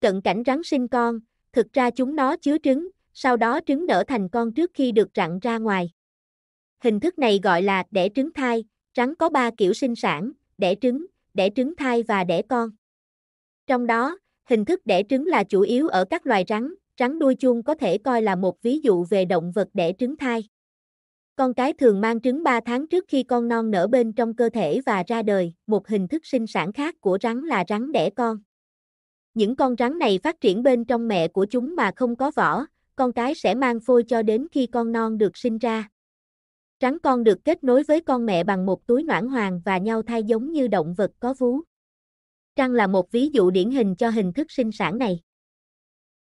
Cận cảnh rắn sinh con, thực ra chúng nó chứa trứng, sau đó trứng nở thành con trước khi được rặn ra ngoài. Hình thức này gọi là đẻ trứng thai, rắn có 3 kiểu sinh sản, đẻ trứng, đẻ trứng thai và đẻ con. Trong đó, hình thức đẻ trứng là chủ yếu ở các loài rắn, rắn đuôi chuông có thể coi là một ví dụ về động vật đẻ trứng thai. Con cái thường mang trứng 3 tháng trước khi con non nở bên trong cơ thể và ra đời, một hình thức sinh sản khác của rắn là rắn đẻ con. Những con rắn này phát triển bên trong mẹ của chúng mà không có vỏ, con cái sẽ mang phôi cho đến khi con non được sinh ra. Rắn con được kết nối với con mẹ bằng một túi noãn hoàng và nhau thai giống như động vật có vú. Trăng là một ví dụ điển hình cho hình thức sinh sản này.